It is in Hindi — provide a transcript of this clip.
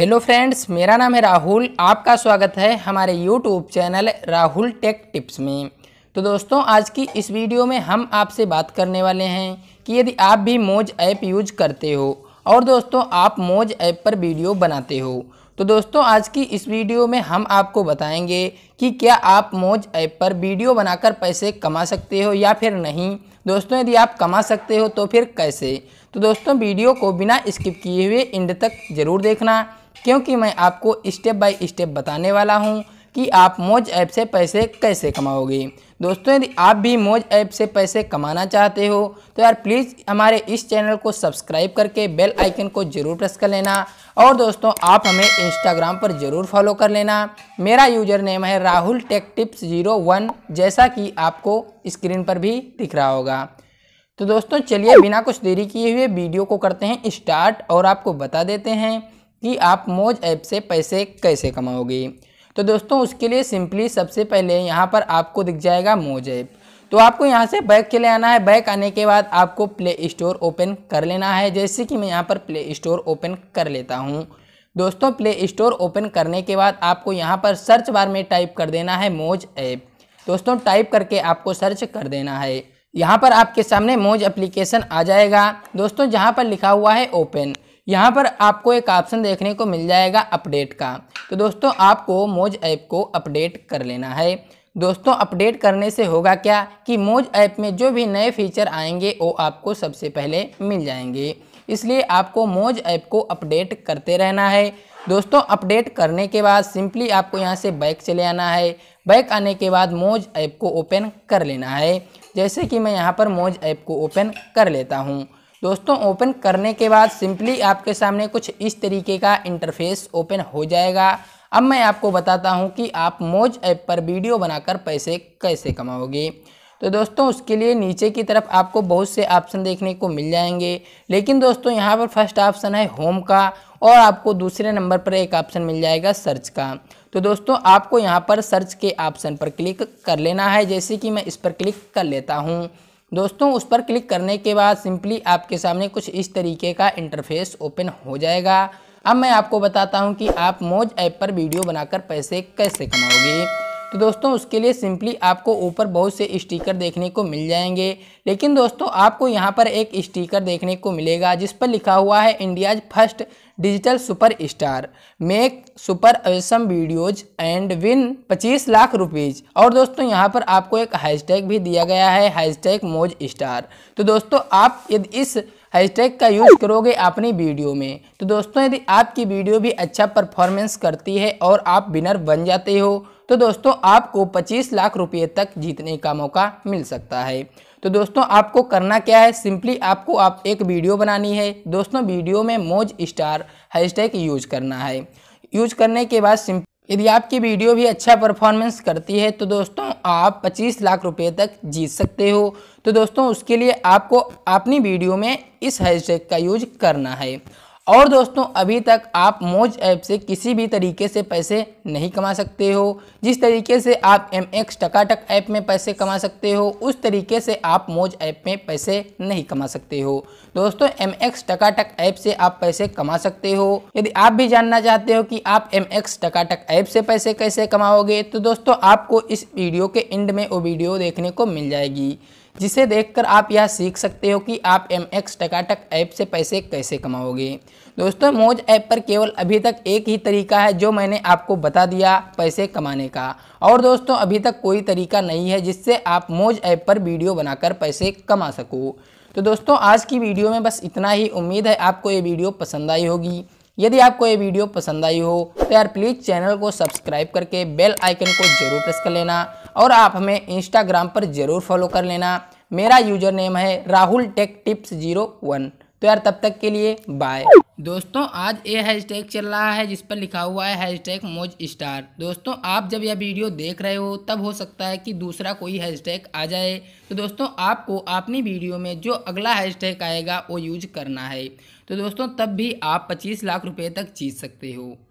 हेलो फ्रेंड्स मेरा नाम है राहुल आपका स्वागत है हमारे YouTube channel Rahul tech tips में तो दोस्तों आज की इस वीडियो में हम आपसे बात करने वाले हैं कि यदि आप भी मोज ऐप यूज करते हो और दोस्तों आप मोज ऐप पर वीडियो बनाते हो तो दोस्तों आज की इस वीडियो में हम आपको बताएंगे कि क्या आप मोज ऐप पर वीडियो बनाकर पैसे कमा सकते हो या फिर नहीं दोस्तों यदि आप कमा सकते हो तो फिर कैसे तो दोस्तों वीडियो को बिना स्किप किए हुए एंड तक ज़रूर देखना क्योंकि मैं आपको स्टेप बाय स्टेप बताने वाला हूँ कि आप मोज ऐप से पैसे कैसे कमाओगे दोस्तों यदि आप भी मोज ऐप से पैसे कमाना चाहते हो तो यार प्लीज़ हमारे इस चैनल को सब्सक्राइब करके बेल आइकन को ज़रूर प्रेस कर लेना और दोस्तों आप हमें इंस्टाग्राम पर ज़रूर फॉलो कर लेना मेरा यूजर नेम है Rahul tech tips zero one जैसा कि आपको स्क्रीन पर भी दिख रहा होगा तो दोस्तों चलिए बिना कुछ देरी किए हुए वीडियो को करते हैं स्टार्ट और आपको बता देते हैं कि आप मोज ऐप से पैसे कैसे कमाओगे तो दोस्तों उसके लिए सिंपली सबसे पहले यहाँ पर आपको दिख जाएगा मोज ऐप तो आपको यहाँ से बैक के लिए आना है बैक आने के बाद आपको प्ले स्टोर ओपन कर लेना है जैसे कि मैं यहाँ पर प्ले स्टोर ओपन कर लेता हूँ दोस्तों प्ले स्टोर ओपन करने के बाद आपको यहाँ पर सर्च बार में टाइप कर देना है मोज ऐप दोस्तों टाइप करके आपको सर्च कर देना है यहाँ पर आपके सामने मोज एप्लीकेशन आ जाएगा दोस्तों जहाँ पर लिखा हुआ है ओपन यहाँ पर आपको एक ऑप्शन देखने को मिल जाएगा अपडेट का तो दोस्तों आपको मोज ऐप को अपडेट कर लेना है दोस्तों अपडेट करने से होगा क्या कि मोज ऐप में जो भी नए फीचर आएंगे वो आपको सबसे पहले मिल जाएंगे इसलिए आपको मोज ऐप को अपडेट करते रहना है दोस्तों अपडेट करने के बाद सिंपली आपको यहाँ से बैक चले आना है बैक आने के बाद मोज ऐप को ओपन कर लेना है जैसे कि मैं यहाँ पर मोज ऐप को ओपन कर लेता हूँ दोस्तों ओपन करने के बाद सिंपली आपके सामने कुछ इस तरीके का इंटरफेस ओपन हो जाएगा अब मैं आपको बताता हूं कि आप मोज ऐप पर वीडियो बनाकर पैसे कैसे कमाओगे तो दोस्तों उसके लिए नीचे की तरफ आपको बहुत से ऑप्शन देखने को मिल जाएंगे लेकिन दोस्तों यहाँ पर फर्स्ट ऑप्शन है होम का और आपको दूसरे नंबर पर एक ऑप्शन मिल जाएगा सर्च का तो दोस्तों आपको यहाँ पर सर्च के ऑप्शन पर क्लिक कर लेना है जैसे कि मैं इस पर क्लिक कर लेता हूँ दोस्तों उस पर क्लिक करने के बाद सिंपली आपके सामने कुछ इस तरीके का इंटरफेस ओपन हो जाएगा अब मैं आपको बताता हूं कि आप मोज ऐप पर वीडियो बनाकर पैसे कैसे कमाओगे तो दोस्तों उसके लिए सिंपली आपको ऊपर बहुत से स्टिकर देखने को मिल जाएंगे लेकिन दोस्तों आपको यहाँ पर एक स्टिकर देखने को मिलेगा जिस पर लिखा हुआ है India's first digital super star make super awesome videos and win 25 lakh rupees और दोस्तों यहाँ पर आपको एक हैशटैग भी दिया गया है हैशटैग मोज स्टार तो दोस्तों आप यदि इस हैशटैग का यूज़ करोगे अपनी वीडियो में तो दोस्तों यदि आपकी वीडियो भी अच्छा परफॉर्मेंस करती है और आप विनर बन जाते हो तो दोस्तों आपको 25 लाख रुपए तक जीतने का मौका मिल सकता है तो दोस्तों आपको करना क्या है सिंपली आपको आप एक वीडियो बनानी है दोस्तों वीडियो में मोज स्टार हैशटैग यूज करना है यूज करने के बाद यदि आपकी वीडियो भी अच्छा परफॉर्मेंस करती है तो दोस्तों आप 25 लाख रुपए तक जीत सकते हो तो दोस्तों उसके लिए आपको अपनी वीडियो में इस हैशटैग का यूज करना है और दोस्तों अभी तक आप मोज ऐप से किसी भी तरीके से पैसे नहीं कमा सकते हो जिस तरीके से आप एम एक्स टकाटक ऐप में पैसे कमा सकते हो उस तरीके से आप मोज ऐप में पैसे नहीं कमा सकते हो दोस्तों एम एक्स टकाटक ऐप से आप पैसे कमा सकते हो यदि आप भी जानना चाहते हो कि आप एम एक्स टकाटक ऐप से पैसे कैसे कमाओगे तो दोस्तों आपको इस वीडियो के एंड में वो वीडियो देखने को मिल जाएगी जिसे देखकर आप यह सीख सकते हो कि आप एम एक्स टकाटक ऐप से पैसे कैसे कमाओगे दोस्तों मोज ऐप पर केवल अभी तक एक ही तरीका है जो मैंने आपको बता दिया पैसे कमाने का और दोस्तों अभी तक कोई तरीका नहीं है जिससे आप मोज ऐप पर वीडियो बनाकर पैसे कमा सको तो दोस्तों आज की वीडियो में बस इतना ही उम्मीद है आपको ये वीडियो पसंद आई होगी यदि आपको ये वीडियो पसंद आई हो तो यार प्लीज़ चैनल को सब्सक्राइब करके बेल आइकन को जरूर प्रेस कर लेना और आप हमें इंस्टाग्राम पर ज़रूर फॉलो कर लेना मेरा यूजर नेम है Rahul tech tips zero one तो यार तब तक के लिए बाय दोस्तों आज ये हैशटैग चल रहा है जिस पर लिखा हुआ है हैशटैग मोज स्टार दोस्तों आप जब यह वीडियो देख रहे हो तब हो सकता है कि दूसरा कोई हैशटैग आ जाए तो दोस्तों आपको अपनी वीडियो में जो अगला हैशटैग आएगा वो यूज करना है तो दोस्तों तब भी आप 25 लाख रुपए तक जीत सकते हो